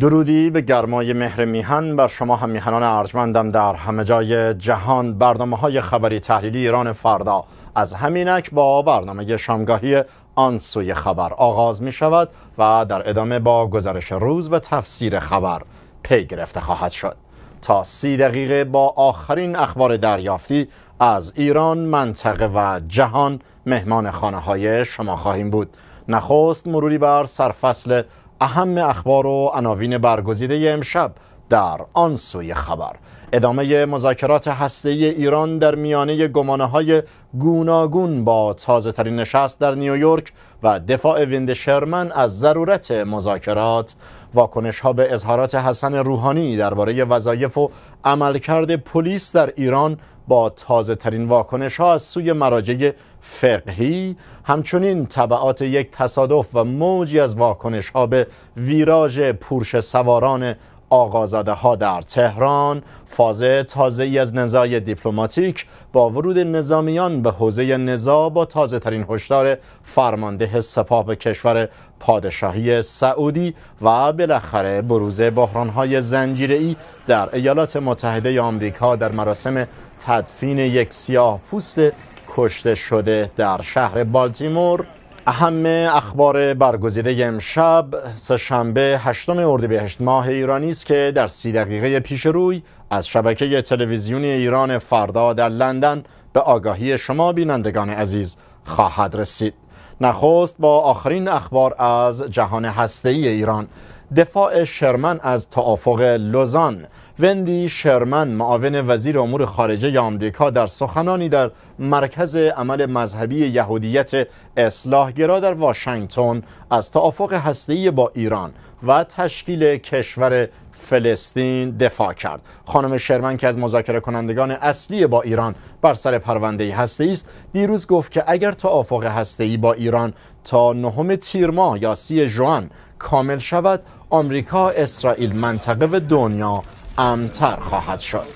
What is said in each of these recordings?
درودی به گرمای مهر میهن بر شما هم میهنان ارجمندم در همه جای جهان برنامه های خبری تحلیلی ایران فردا از همینک با برنامه شامگاهی آن سوی خبر آغاز می شود و در ادامه با گزارش روز و تفسیر خبر پی گرفته خواهد شد تا سی دقیقه با آخرین اخبار دریافتی از ایران منطقه و جهان مهمان خانه های شما خواهیم بود نخست مروری بر سرفصل اهم اخبار و عناوین برگزیده امشب در آن سوی خبر ادامه مذاکرات هسته ایران در میانه گمانه های گوناگون با تازه ترین نشست در نیویورک و دفاع ویند شرمن از ضرورت مذاکرات واکنش ها به اظهارات حسن روحانی درباره وظایف و عملکرد پلیس در ایران با تازه ترین واکنش ها از سوی مراجع فقهی همچنین طبعات یک تصادف و موجی از واکنش ها به ویراژ پورش سواران آقازاده ها در تهران فاز تازه ای از نزای دیپلماتیک با ورود نظامیان به حوزه نزا با تازه ترین هشدار فرمانده سپاه کشور پادشاهی سعودی و بالاخره بروز بحرانهای ای در ایالات متحده آمریکا در مراسم تدفین یک سیاه پوست کشته شده در شهر بالتیمور اهم اخبار برگزیده امشب سهشنبه 8 اردیبهشت ماه ایرانی است که در سی دقیقه پیش روی از شبکه تلویزیونی ایران فردا در لندن به آگاهی شما بینندگان عزیز خواهد رسید نخست با آخرین اخبار از جهان ای ایران دفاع شرمن از توافق لوزان وندی شرمن معاون وزیر امور خارجه آمریکا در سخنانی در مرکز عمل مذهبی یهودیت اصلاحگرا در واشنگتن از توافق هسته‌ای با ایران و تشکیل کشور فلسطین دفاع کرد خانم شرمن که از مذاکره کنندگان اصلی با ایران بر سر پرونده هسته است دیروز گفت که اگر تا توافق هسته ای با ایران تا نهم تیر ماه یا سی جوان کامل شود آمریکا اسرائیل منطقه و دنیا امتر خواهد شد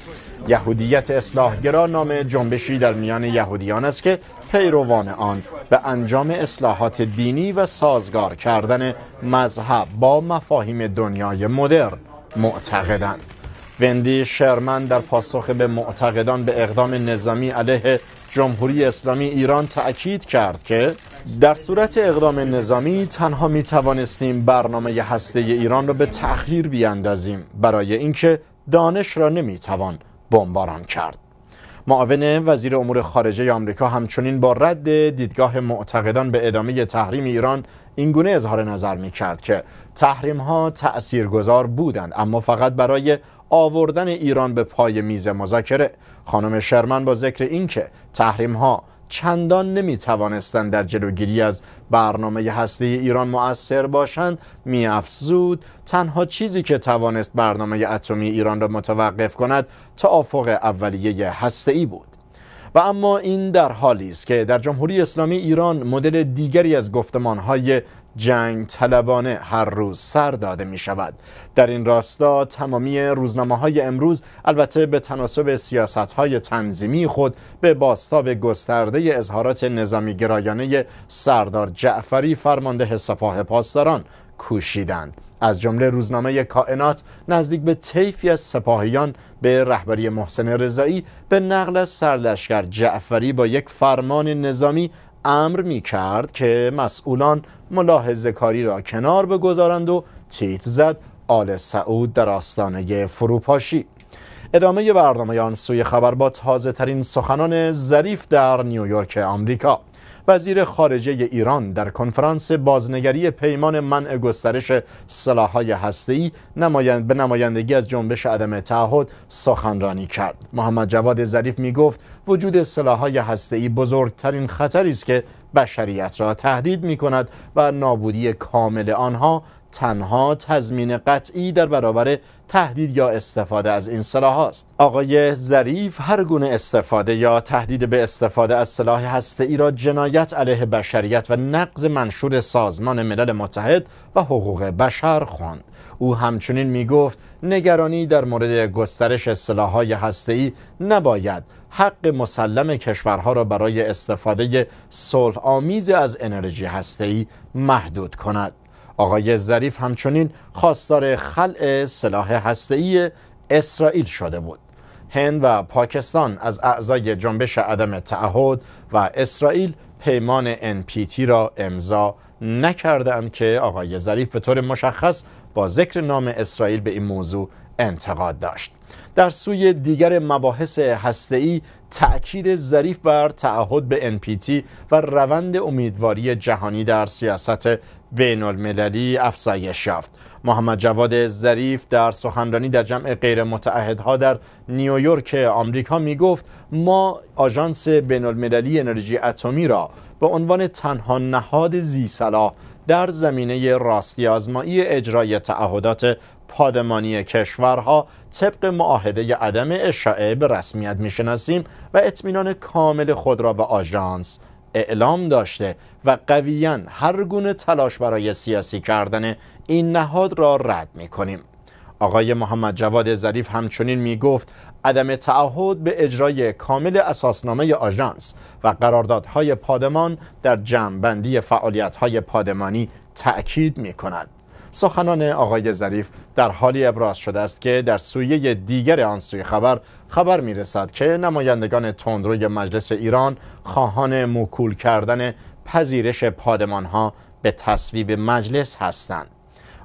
یهودیت اصلاحگرا نام جنبشی در میان یهودیان است که پیروان آن به انجام اصلاحات دینی و سازگار کردن مذهب با مفاهیم دنیای مدرن معتقدند وندی شرمن در پاسخ به معتقدان به اقدام نظامی علیه جمهوری اسلامی ایران تأکید کرد که در صورت اقدام نظامی تنها می توانستیم برنامه هسته ایران را به تأخیر بیاندازیم برای اینکه دانش را نمی توان بمباران کرد معاون وزیر امور خارجه آمریکا همچنین با رد دیدگاه معتقدان به ادامه تحریم ایران اینگونه اظهار نظر می کرد که تحریم ها گذار بودند اما فقط برای آوردن ایران به پای میز مذاکره خانم شرمن با ذکر اینکه تحریم ها چندان نمی توانستند در جلوگیری از برنامه هسته ایران مؤثر باشند می افزود تنها چیزی که توانست برنامه اتمی ایران را متوقف کند توافق اولیه هسته ای بود و اما این در حالی است که در جمهوری اسلامی ایران مدل دیگری از های جنگ طلبانه هر روز سر داده می شود در این راستا تمامی روزنامه های امروز البته به تناسب سیاست های تنظیمی خود به باستاب گسترده اظهارات نظامی گرایانه سردار جعفری فرمانده سپاه پاسداران کوشیدند از جمله روزنامه کائنات نزدیک به طیفی از سپاهیان به رهبری محسن رضایی به نقل سردشگر جعفری با یک فرمان نظامی امر می کرد که مسئولان ملاحظه کاری را کنار بگذارند و تیت زد آل سعود در آستانه فروپاشی ادامه برنامه آن سوی خبر با تازه ترین سخنان ظریف در نیویورک آمریکا وزیر خارجه ایران در کنفرانس بازنگری پیمان منع گسترش سلاحهای هسته‌ای نمایند به نمایندگی از جنبش عدم تعهد سخنرانی کرد محمد جواد ظریف می وجود سلاح‌های هسته‌ای بزرگترین خطری است که بشریت را تهدید می کند و نابودی کامل آنها تنها تضمین قطعی در برابر تهدید یا استفاده از این سلاح است. آقای ظریف هر گونه استفاده یا تهدید به استفاده از سلاح ای را جنایت علیه بشریت و نقض منشور سازمان ملل متحد و حقوق بشر خواند. او همچنین می گفت نگرانی در مورد گسترش سلاح هسته ای نباید حق مسلم کشورها را برای استفاده صلح آمیز از انرژی ای محدود کند. آقای ظریف همچنین خواستار خلع سلاح هسته‌ای اسرائیل شده بود هند و پاکستان از اعضای جنبش عدم تعهد و اسرائیل پیمان NPT را امضا نکردند که آقای ظریف به طور مشخص با ذکر نام اسرائیل به این موضوع انتقاد داشت در سوی دیگر مباحث هسته‌ای تأکید ظریف بر تعهد به NPT و روند امیدواری جهانی در سیاست بین المللی افزایش یافت محمد جواد ظریف در سخنرانی در جمع غیر متعهدها در نیویورک آمریکا می گفت ما آژانس بین المللی انرژی اتمی را به عنوان تنها نهاد زیصلاح در زمینه راستی آزمایی اجرای تعهدات پادمانی کشورها طبق معاهده عدم اشاعه به رسمیت میشناسیم و اطمینان کامل خود را به آژانس اعلام داشته و قویا هر گونه تلاش برای سیاسی کردن این نهاد را رد می کنیم. آقای محمد جواد ظریف همچنین می گفت عدم تعهد به اجرای کامل اساسنامه آژانس و قراردادهای پادمان در جمعبندی فعالیتهای پادمانی تأکید می کند. سخنان آقای ظریف در حالی ابراز شده است که در سویه دیگر آن سوی خبر خبر میرسد که نمایندگان تندروی مجلس ایران خواهان مکول کردن پذیرش پادمان ها به تصویب مجلس هستند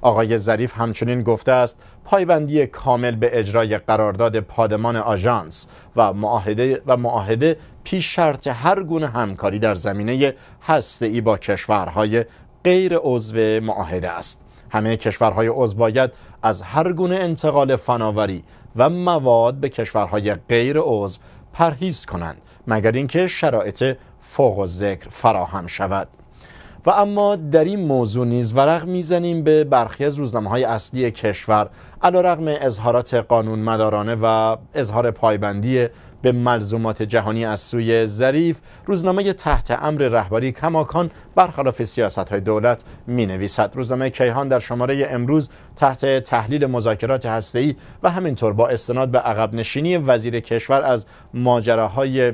آقای ظریف همچنین گفته است پایبندی کامل به اجرای قرارداد پادمان آژانس و معاهده و معاهده پیش شرط هر گونه همکاری در زمینه هسته ای با کشورهای غیر عضو معاهده است همه کشورهای عضو باید از هر گونه انتقال فناوری و مواد به کشورهای غیر عضو پرهیز کنند مگر اینکه شرایط فوق و ذکر فراهم شود و اما در این موضوع نیز ورق میزنیم به برخی از روزنامه های اصلی کشور علا اظهارات قانون مدارانه و اظهار پایبندی به ملزومات جهانی از سوی ظریف روزنامه تحت امر رهبری کماکان برخلاف سیاست های دولت می نویسد روزنامه کیهان در شماره امروز تحت تحلیل مذاکرات هسته‌ای و همینطور با استناد به عقب نشینی وزیر کشور از ماجراهای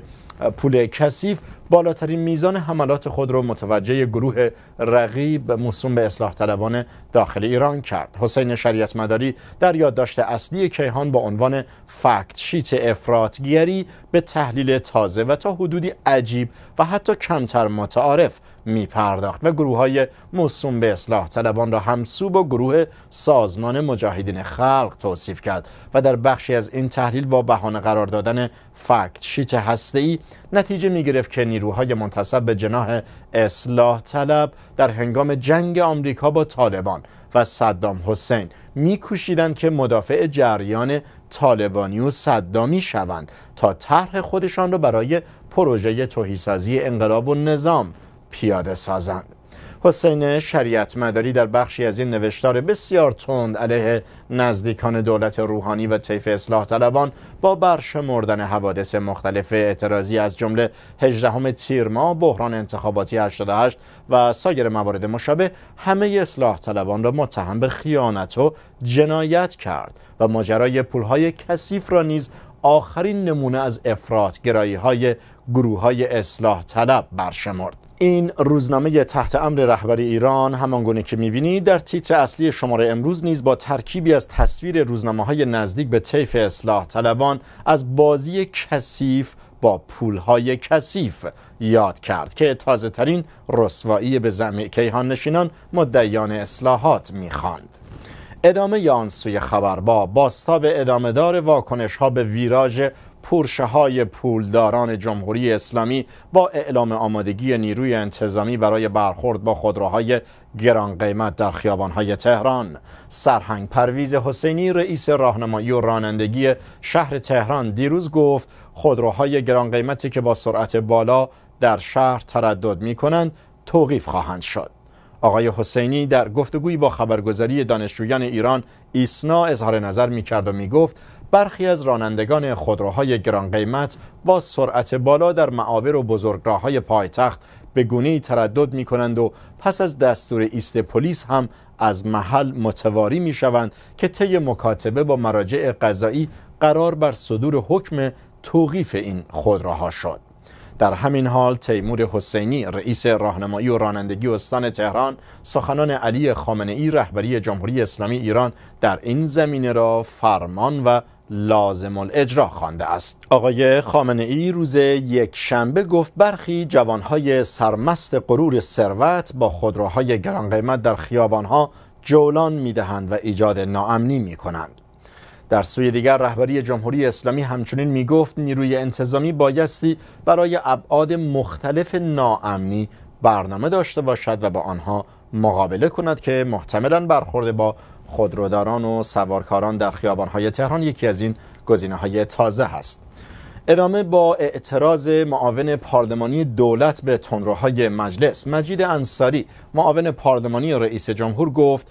پول کثیف بالاترین میزان حملات خود را متوجه گروه رقیب موسوم به اصلاح طلبان داخل ایران کرد حسین شریعت مداری در یادداشت اصلی کیهان با عنوان فکت شیت افراطگری به تحلیل تازه و تا حدودی عجیب و حتی کمتر متعارف می پرداخت و گروه های مصوم به اصلاح طلبان را همسو و گروه سازمان مجاهدین خلق توصیف کرد و در بخشی از این تحلیل با بهانه قرار دادن فکت شیت ای نتیجه می گرفت که نیروهای منتصب به جناح اصلاح طلب در هنگام جنگ آمریکا با طالبان و صدام حسین میکوشیدند که مدافع جریان طالبانی و صدامی شوند تا طرح خودشان را برای پروژه توهیسازی انقلاب و نظام پیاده سازند حسین شریعت مداری در بخشی از این نوشتار بسیار تند علیه نزدیکان دولت روحانی و طیف اصلاح طلبان با مردن حوادث مختلف اعتراضی از جمله 18 تیر ماه بحران انتخاباتی 88 و سایر موارد مشابه همه اصلاح طلبان را متهم به خیانت و جنایت کرد و ماجرای پولهای کثیف را نیز آخرین نمونه از افراد گرایی های گروه های اصلاح طلب برشمرد این روزنامه تحت امر رهبری ایران همانگونه که میبینید در تیتر اصلی شماره امروز نیز با ترکیبی از تصویر روزنامه های نزدیک به طیف اصلاح طلبان از بازی کثیف با پول های کثیف یاد کرد که تازه ترین رسوایی به زمین کیهان نشینان مدعیان اصلاحات میخواند. ادامه آن سوی خبر با باستاب ادامه دار واکنش ها به ویراژ پرشه های پولداران جمهوری اسلامی با اعلام آمادگی نیروی انتظامی برای برخورد با خودروهای گران قیمت در های تهران سرهنگ پرویز حسینی رئیس راهنمایی و رانندگی شهر تهران دیروز گفت خودروهای گران قیمتی که با سرعت بالا در شهر تردد می کنند توقیف خواهند شد آقای حسینی در گفتگویی با خبرگزاری دانشجویان ایران ایسنا اظهار نظر می کرد و می گفت برخی از رانندگان خودروهای گران قیمت با سرعت بالا در معابر و بزرگراههای پایتخت به گونه تردد می کنند و پس از دستور ایست پلیس هم از محل متواری می شوند که طی مکاتبه با مراجع قضایی قرار بر صدور حکم توقیف این خودروها شد در همین حال تیمور حسینی رئیس راهنمایی و رانندگی استان تهران سخنان علی خامنه ای رهبری جمهوری اسلامی ایران در این زمینه را فرمان و لازم الاجرا خوانده است آقای خامنه ای روز یک شنبه گفت برخی جوانهای سرمست غرور ثروت با خودروهای گران قیمت در خیابانها جولان میدهند و ایجاد ناامنی میکنند در سوی دیگر رهبری جمهوری اسلامی همچنین می گفت نیروی انتظامی بایستی برای ابعاد مختلف ناامنی برنامه داشته باشد و با آنها مقابله کند که محتملا برخورده با خودروداران و سوارکاران در خیابانهای تهران یکی از این گزینه های تازه هست ادامه با اعتراض معاون پارلمانی دولت به تندروهای مجلس مجید انصاری معاون پارلمانی رئیس جمهور گفت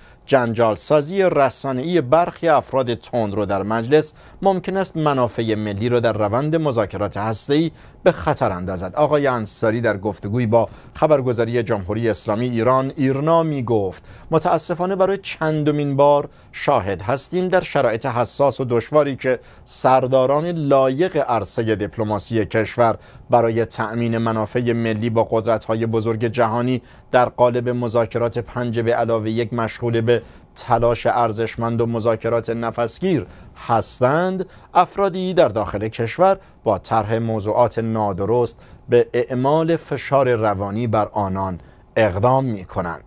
سازی رسانه‌ای برخی افراد تند رو در مجلس ممکن است منافع ملی را در روند مذاکرات هسته‌ای به خطر اندازد آقای انصاری در گفتگوی با خبرگزاری جمهوری اسلامی ایران ایرنا می گفت متاسفانه برای چندمین بار شاهد هستیم در شرایط حساس و دشواری که سرداران لایق عرصه دیپلماسی کشور برای تأمین منافع ملی با های بزرگ جهانی در قالب مذاکرات پنج به علاوه یک مشغول به تلاش ارزشمند و مذاکرات نفسگیر هستند افرادی در داخل کشور با طرح موضوعات نادرست به اعمال فشار روانی بر آنان اقدام می کنند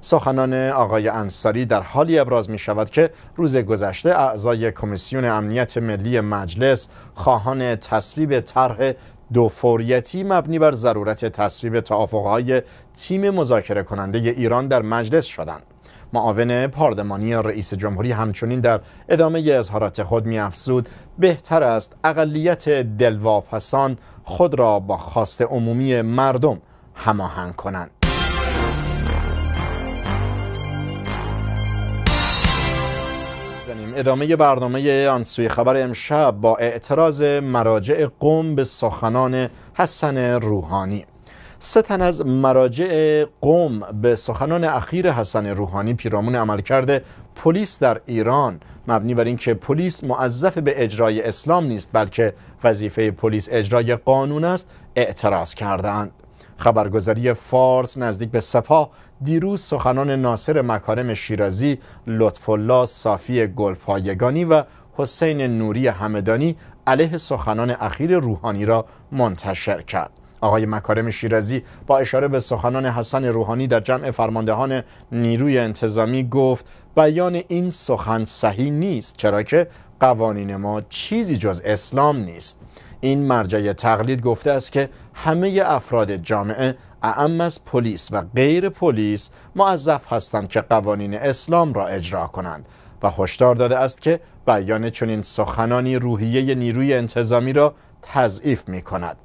سخنان آقای انصاری در حالی ابراز می شود که روز گذشته اعضای کمیسیون امنیت ملی مجلس خواهان تصویب طرح دو فوریتی مبنی بر ضرورت تصویب توافقهای تیم مذاکره کننده ایران در مجلس شدند معاون پارلمانی رئیس جمهوری همچنین در ادامه اظهارات خود میافزود بهتر است اقلیت دلواپسان خود را با خواست عمومی مردم هماهنگ کنند ادامه برنامه آنسوی خبر امشب با اعتراض مراجع قوم به سخنان حسن روحانی سه تن از مراجع قوم به سخنان اخیر حسن روحانی پیرامون عملکرد پلیس در ایران مبنی بر اینکه پلیس معذف به اجرای اسلام نیست بلکه وظیفه پلیس اجرای قانون است اعتراض کردند خبرگزاری فارس نزدیک به سپاه دیروز سخنان ناصر مکارم شیرازی، الله صافی گلپایگانی و حسین نوری همدانی علیه سخنان اخیر روحانی را منتشر کرد. آقای مکارم شیرازی با اشاره به سخنان حسن روحانی در جمع فرماندهان نیروی انتظامی گفت بیان این سخن صحیح نیست چرا که قوانین ما چیزی جز اسلام نیست این مرجع تقلید گفته است که همه افراد جامعه اعم از پلیس و غیر پلیس معذف هستند که قوانین اسلام را اجرا کنند و هشدار داده است که بیان چنین سخنانی روحیه نیروی انتظامی را تضعیف می کند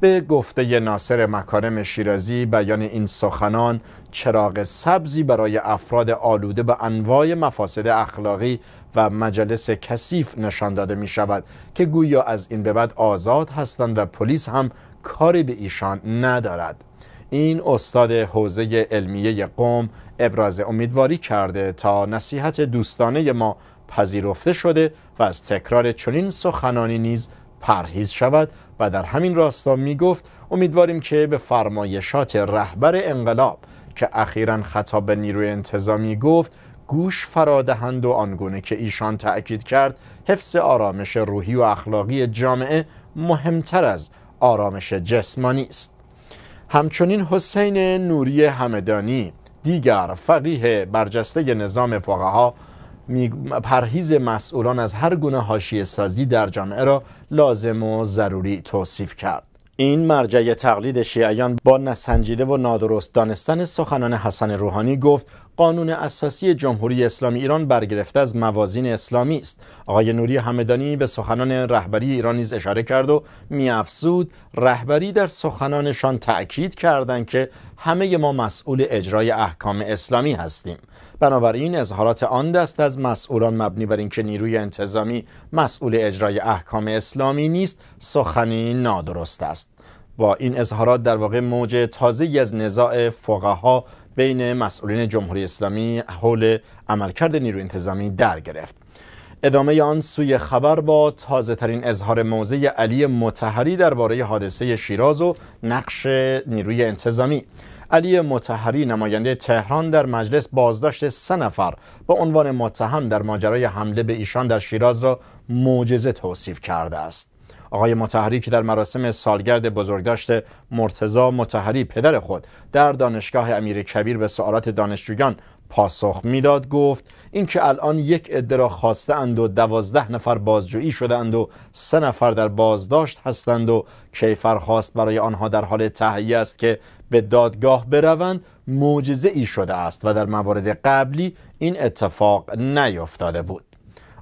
به گفته ناصر مکارم شیرازی بیان این سخنان چراغ سبزی برای افراد آلوده به انواع مفاسد اخلاقی و مجلس کثیف نشان داده می شود که گویا از این به بعد آزاد هستند و پلیس هم کاری به ایشان ندارد این استاد حوزه علمیه قوم ابراز امیدواری کرده تا نصیحت دوستانه ما پذیرفته شده و از تکرار چنین سخنانی نیز پرهیز شود و در همین راستا می گفت امیدواریم که به فرمایشات رهبر انقلاب که اخیرا خطاب به نیروی انتظامی گفت گوش فرادهند و آنگونه که ایشان تأکید کرد حفظ آرامش روحی و اخلاقی جامعه مهمتر از آرامش جسمانی است همچنین حسین نوری همدانی دیگر فقیه برجسته نظام فقها پرهیز مسئولان از هر گونه حاشیه سازی در جامعه را لازم و ضروری توصیف کرد این مرجع تقلید شیعیان با نسنجیده و نادرست دانستن سخنان حسن روحانی گفت قانون اساسی جمهوری اسلامی ایران برگرفته از موازین اسلامی است آقای نوری همدانی به سخنان رهبری ایران نیز اشاره کرد و میافزود رهبری در سخنانشان تأکید کردند که همه ما مسئول اجرای احکام اسلامی هستیم بنابراین اظهارات آن دست از مسئولان مبنی بر اینکه نیروی انتظامی مسئول اجرای احکام اسلامی نیست سخنی نادرست است با این اظهارات در واقع موج تازه از نزاع فقها بین مسئولین جمهوری اسلامی حول عملکرد نیروی انتظامی در گرفت ادامه آن سوی خبر با تازه ترین اظهار موضع علی متحری درباره حادثه شیراز و نقش نیروی انتظامی علی متحری نماینده تهران در مجلس بازداشت سه نفر به عنوان متهم در ماجرای حمله به ایشان در شیراز را معجزه توصیف کرده است آقای متحری که در مراسم سالگرد بزرگداشت مرتزا متحری پدر خود در دانشگاه امیر کبیر به سوالات دانشجویان پاسخ میداد گفت اینکه الان یک عده را خواسته اند و دوازده نفر بازجویی شده اند و سه نفر در بازداشت هستند و کیفر خواست برای آنها در حال تهیه است که به دادگاه بروند موجزه ای شده است و در موارد قبلی این اتفاق نیفتاده بود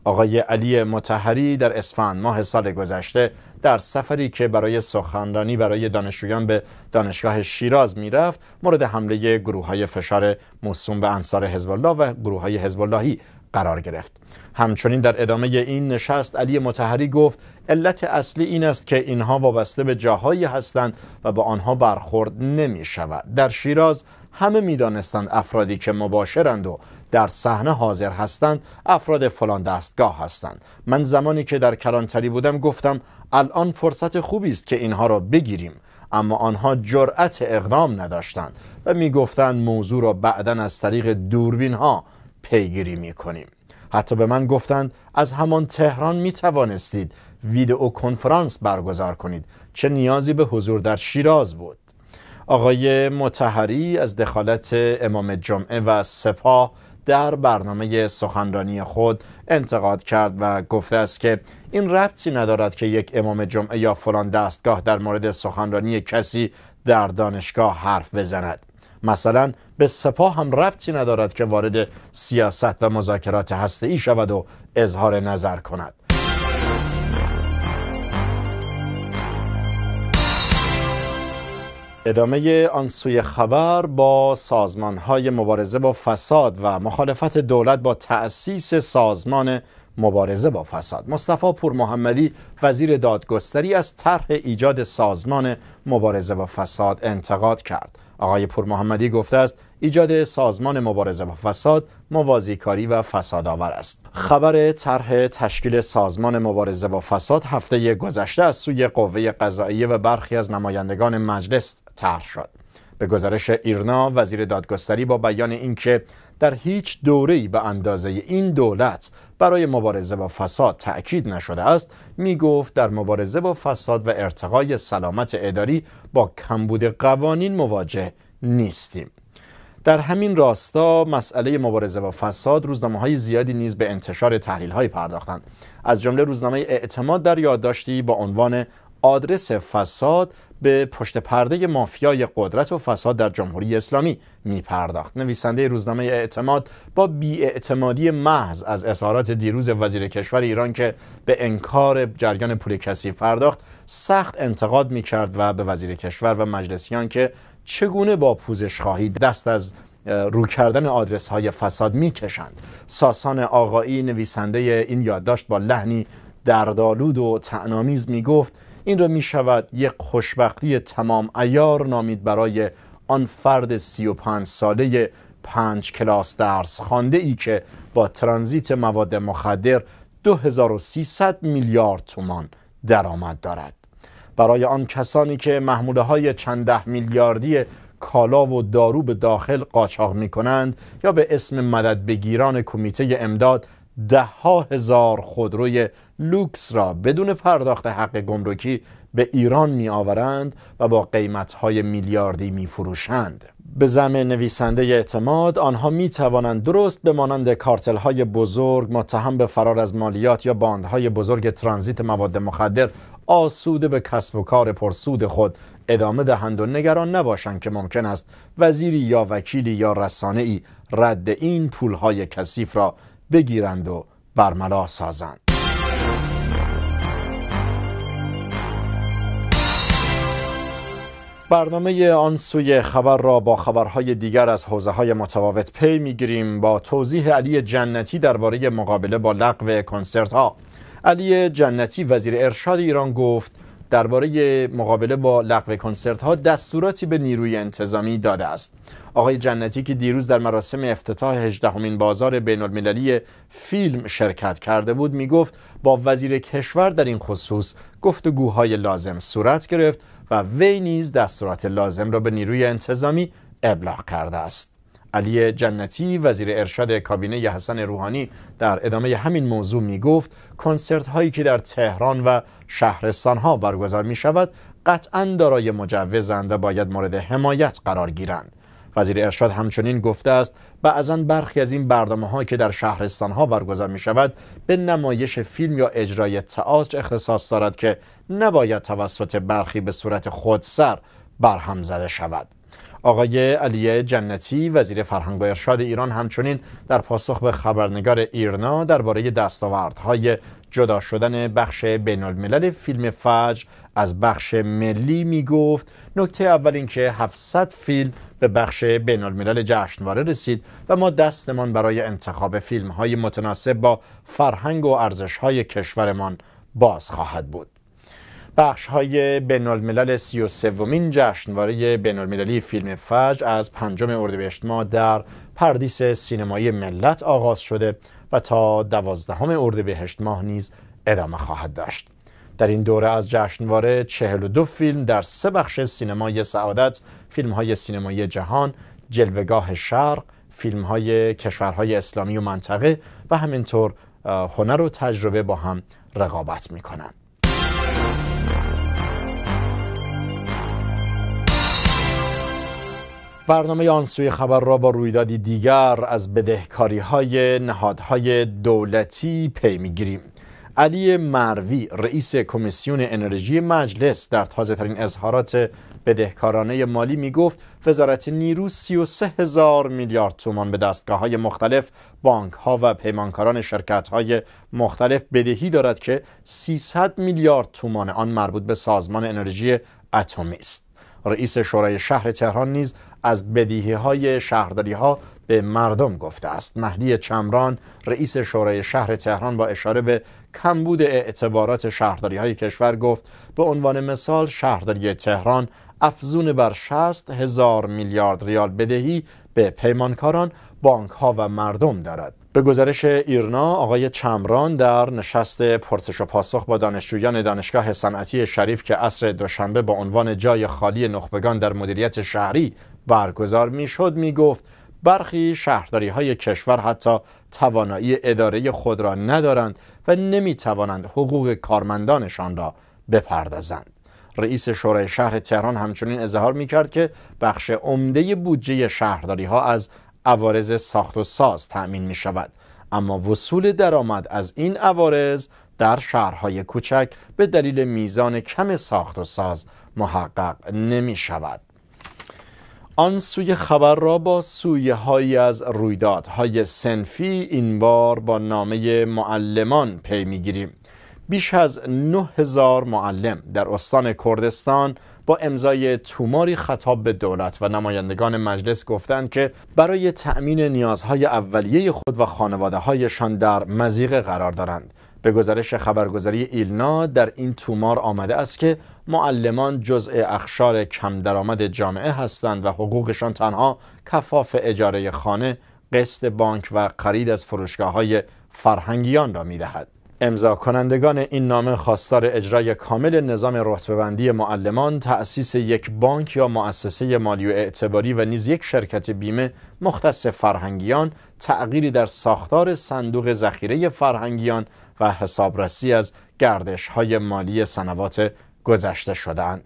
آقای علی متحری در اسفند ماه سال گذشته در سفری که برای سخنرانی برای دانشجویان به دانشگاه شیراز میرفت مورد حمله گروه های فشار موسوم به انصار حزب الله و گروه های حزب اللهی قرار گرفت همچنین در ادامه این نشست علی متحری گفت علت اصلی این است که اینها وابسته به جاهایی هستند و به آنها برخورد نمی شود در شیراز همه میدانستند افرادی که مباشرند و در صحنه حاضر هستند افراد فلان دستگاه هستند من زمانی که در کلانتری بودم گفتم الان فرصت خوبی است که اینها را بگیریم اما آنها جرأت اقدام نداشتند و میگفتند موضوع را بعدا از طریق دوربین ها پیگیری می کنیم حتی به من گفتند از همان تهران می توانستید ویدئو کنفرانس برگزار کنید چه نیازی به حضور در شیراز بود آقای متحری از دخالت امام جمعه و سپاه در برنامه سخنرانی خود انتقاد کرد و گفته است که این ربطی ندارد که یک امام جمعه یا فلان دستگاه در مورد سخنرانی کسی در دانشگاه حرف بزند مثلا به سپاه هم ربطی ندارد که وارد سیاست و مذاکرات هسته ای شود و اظهار نظر کند ادامه آن سوی خبر با سازمان های مبارزه با فساد و مخالفت دولت با تأسیس سازمان مبارزه با فساد مصطفی پور محمدی وزیر دادگستری از طرح ایجاد سازمان مبارزه با فساد انتقاد کرد آقای پور محمدی گفته است ایجاد سازمان مبارزه با فساد موازیکاری و آور است خبر طرح تشکیل سازمان مبارزه با فساد هفته گذشته از سوی قوه قضایی و برخی از نمایندگان مجلس طرح شد به گزارش ایرنا وزیر دادگستری با بیان اینکه در هیچ دوره‌ای به اندازه این دولت برای مبارزه با فساد تأکید نشده است می گفت در مبارزه با فساد و ارتقای سلامت اداری با کمبود قوانین مواجه نیستیم در همین راستا مسئله مبارزه با فساد روزنامه های زیادی نیز به انتشار تحلیل های پرداختند از جمله روزنامه اعتماد در یادداشتی با عنوان آدرس فساد به پشت پرده مافیای قدرت و فساد در جمهوری اسلامی می پرداخت نویسنده روزنامه اعتماد با بیاعتمادی محض از اظهارات دیروز وزیر کشور ایران که به انکار جریان پول کسی پرداخت سخت انتقاد می کرد و به وزیر کشور و مجلسیان که چگونه با پوزش خواهید دست از رو کردن آدرس های فساد می کشند ساسان آقایی نویسنده این یادداشت با لحنی دردالود و تعنامیز می گفت این رو می شود یک خوشبختی تمام ایار نامید برای آن فرد سی ساله پنج کلاس درس خانده ای که با ترانزیت مواد مخدر 2300 میلیارد تومان درآمد دارد برای آن کسانی که محموله های چند ده میلیاردی کالا و دارو به داخل قاچاق می کنند یا به اسم مدد بگیران کمیته امداد ده ها هزار خودروی لوکس را بدون پرداخت حق گمرکی به ایران می آورند و با قیمت های میلیاردی می فروشند. به زم نویسنده اعتماد آنها می توانند درست به مانند کارتل های بزرگ متهم به فرار از مالیات یا باندهای بزرگ ترانزیت مواد مخدر آسوده به کسب و کار پرسود خود ادامه دهند و نگران نباشند که ممکن است وزیری یا وکیلی یا رسانه ای رد این های کثیف را بگیرند و برملا سازند برنامه آن سوی خبر را با خبرهای دیگر از حوزه های متفاوت پی میگیریم با توضیح علی جنتی درباره مقابله با لغو کنسرت ها علی جنتی وزیر ارشاد ایران گفت درباره مقابله با لغو کنسرت ها دستوراتی به نیروی انتظامی داده است آقای جنتی که دیروز در مراسم افتتاح هجدهمین بازار بین المللی فیلم شرکت کرده بود گفت با وزیر کشور در این خصوص گفتگوهای لازم صورت گرفت و وی نیز دستورات لازم را به نیروی انتظامی ابلاغ کرده است علی جنتی وزیر ارشاد کابینه حسن روحانی در ادامه همین موضوع می گفت کنسرت هایی که در تهران و شهرستان ها برگزار می شود قطعا دارای مجوزند و باید مورد حمایت قرار گیرند وزیر ارشاد همچنین گفته است بعضا برخی از این برنامه که در شهرستان ها برگزار می شود به نمایش فیلم یا اجرای تئاتر اختصاص دارد که نباید توسط برخی به صورت خودسر برهم زده شود آقای علی جنتی وزیر فرهنگ و ارشاد ایران همچنین در پاسخ به خبرنگار ایرنا درباره دستاوردهای جدا شدن بخش بین الملل فیلم فجر از بخش ملی می گفت نکته اول اینکه 700 فیلم به بخش بین الملل جشنواره رسید و ما دستمان برای انتخاب فیلم های متناسب با فرهنگ و ارزش های کشورمان باز خواهد بود بخش های بین الملل سی و سومین جشنواره بین المللی فیلم فجر از پنجم اردیبهشت ما در پردیس سینمایی ملت آغاز شده و تا دوازدهم اردیبهشت ماه نیز ادامه خواهد داشت در این دوره از جشنواره 42 فیلم در سه بخش سینمای سعادت فیلم های سینمای جهان جلوگاه شرق فیلم های کشورهای اسلامی و منطقه و همینطور هنر و تجربه با هم رقابت می کنند. برنامه آن سوی خبر را با رویدادی دیگر از بدهکاری های نهادهای دولتی پی میگیریم. علی مروی رئیس کمیسیون انرژی مجلس در تازه ترین اظهارات بدهکارانه مالی می گفت وزارت نیرو 33 هزار میلیارد تومان به دستگاه های مختلف بانک ها و پیمانکاران شرکت های مختلف بدهی دارد که 300 میلیارد تومان آن مربوط به سازمان انرژی اتمی است رئیس شورای شهر تهران نیز از بدیهی های شهرداری ها به مردم گفته است مهدی چمران رئیس شورای شهر تهران با اشاره به کمبود اعتبارات شهرداری های کشور گفت به عنوان مثال شهرداری تهران افزون بر 60 هزار میلیارد ریال بدهی به پیمانکاران بانک ها و مردم دارد به گزارش ایرنا آقای چمران در نشست پرسش و پاسخ با دانشجویان دانشگاه صنعتی شریف که عصر دوشنبه با عنوان جای خالی نخبگان در مدیریت شهری برگزار میشد میگفت برخی شهرداری های کشور حتی توانایی اداره خود را ندارند و نمی توانند حقوق کارمندانشان را بپردازند رئیس شورای شهر تهران همچنین اظهار می کرد که بخش عمده بودجه شهرداری ها از عوارض ساخت و ساز تأمین می شود اما وصول درآمد از این عوارض در شهرهای کوچک به دلیل میزان کم ساخت و ساز محقق نمی شود آن سوی خبر را با سویه هایی از رویدادهای سنفی این بار با نامه معلمان پی میگیریم بیش از 9000 معلم در استان کردستان با امضای توماری خطاب به دولت و نمایندگان مجلس گفتند که برای تأمین نیازهای اولیه خود و خانواده هایشان در مزیق قرار دارند به گزارش خبرگزاری ایلنا در این تومار آمده است که معلمان جزء اخشار کم درآمد جامعه هستند و حقوقشان تنها کفاف اجاره خانه، قسط بانک و خرید از فروشگاه های فرهنگیان را می دهد. امضا کنندگان این نامه خواستار اجرای کامل نظام رتبه‌بندی معلمان، تأسیس یک بانک یا مؤسسه مالی و اعتباری و نیز یک شرکت بیمه مختص فرهنگیان، تغییری در ساختار صندوق ذخیره فرهنگیان و حسابرسی از گردش‌های مالی سنوات گذشته شدند.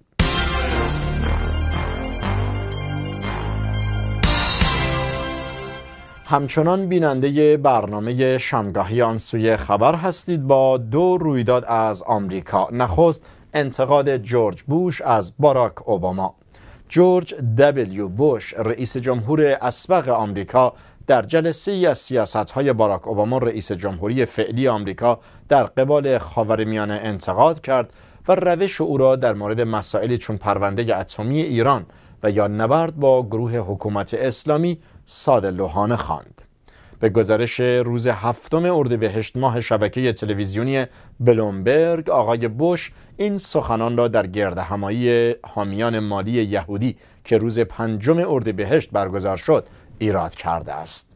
همچنان بیننده برنامه شامگاهی سوی خبر هستید با دو رویداد از آمریکا نخست انتقاد جورج بوش از باراک اوباما جورج دبلیو بوش رئیس جمهور اسبق آمریکا در جلسه ای از سیاست های باراک اوباما رئیس جمهوری فعلی آمریکا در قبال خاورمیانه انتقاد کرد و روش او را در مورد مسائلی چون پرونده اتمی ایران و یا نبرد با گروه حکومت اسلامی ساده لوحانه خواند. به گزارش روز هفتم اردیبهشت ماه شبکه تلویزیونی بلومبرگ آقای بوش این سخنان را در گرد همایی حامیان مالی یهودی که روز پنجم اردیبهشت برگزار شد ایراد کرده است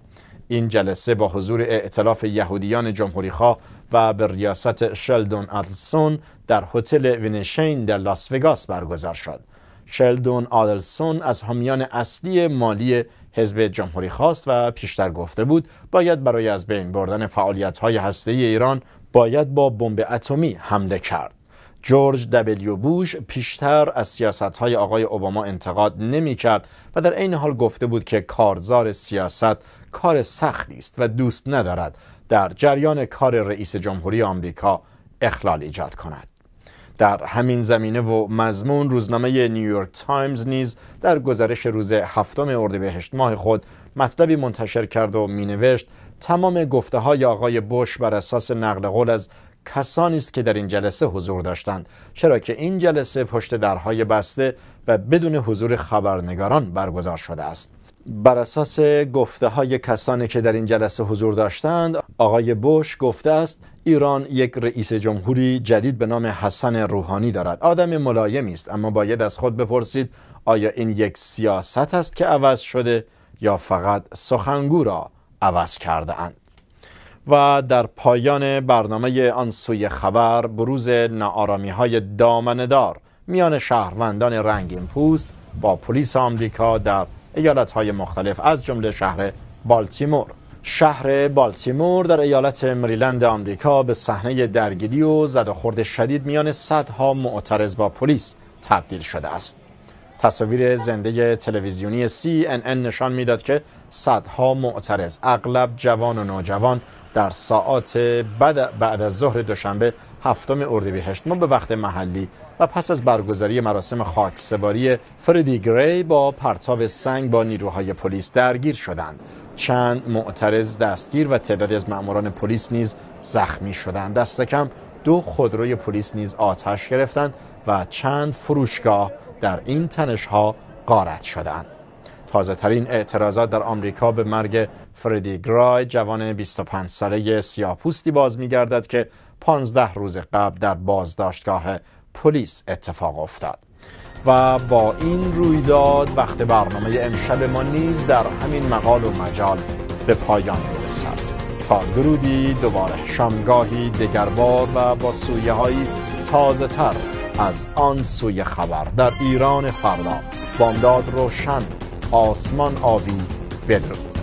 این جلسه با حضور ائتلاف یهودیان جمهوریخواه و به ریاست شلدون آدلسون در هتل وینشین در لاس وگاس برگزار شد شلدون آدلسون از حامیان اصلی مالی حزب جمهوری خواست و پیشتر گفته بود باید برای از بین بردن فعالیت های هسته ایران باید با بمب اتمی حمله کرد جورج دبلیو بوش پیشتر از سیاست های آقای اوباما انتقاد نمی کرد و در عین حال گفته بود که کارزار سیاست کار سختی است و دوست ندارد در جریان کار رئیس جمهوری آمریکا اخلال ایجاد کند در همین زمینه و مضمون روزنامه نیویورک تایمز نیز در گزارش روز هفتم اردیبهشت ماه خود مطلبی منتشر کرد و مینوشت تمام گفته های آقای بوش بر اساس نقل قول از کسانی است که در این جلسه حضور داشتند چرا که این جلسه پشت درهای بسته و بدون حضور خبرنگاران برگزار شده است بر اساس گفته های کسانی که در این جلسه حضور داشتند آقای بوش گفته است ایران یک رئیس جمهوری جدید به نام حسن روحانی دارد آدم ملایمی است اما باید از خود بپرسید آیا این یک سیاست است که عوض شده یا فقط سخنگو را عوض کرده اند و در پایان برنامه آن سوی خبر بروز نارامی های دامندار میان شهروندان رنگین پوست با پلیس آمریکا در ایالت های مختلف از جمله شهر بالتیمور شهر بالتیمور در ایالت مریلند آمریکا به صحنه درگیری و خورد شدید میان صدها معترض با پلیس تبدیل شده است تصاویر زنده تلویزیونی CNN نشان میداد که صدها معترض اغلب جوان و نوجوان در ساعات بعد از ظهر دوشنبه هفتم اردیبهشت ما به وقت محلی و پس از برگزاری مراسم خاک سباری فردی گری با پرتاب سنگ با نیروهای پلیس درگیر شدند چند معترض دستگیر و تعدادی از ماموران پلیس نیز زخمی شدند دست کم دو خودروی پلیس نیز آتش گرفتند و چند فروشگاه در این تنش ها قارت شدند تازه ترین اعتراضات در آمریکا به مرگ فردی گرای جوان 25 ساله سیاپوستی باز گردد که 15 روز قبل در بازداشتگاه پلیس اتفاق افتاد و با این رویداد وقت برنامه امشب ما نیز در همین مقال و مجال به پایان میرسد تا درودی دوباره شامگاهی دگربار و با سویه های تازه تر از آن سوی خبر در ایران فردا بامداد روشن آسمان آوی بدرود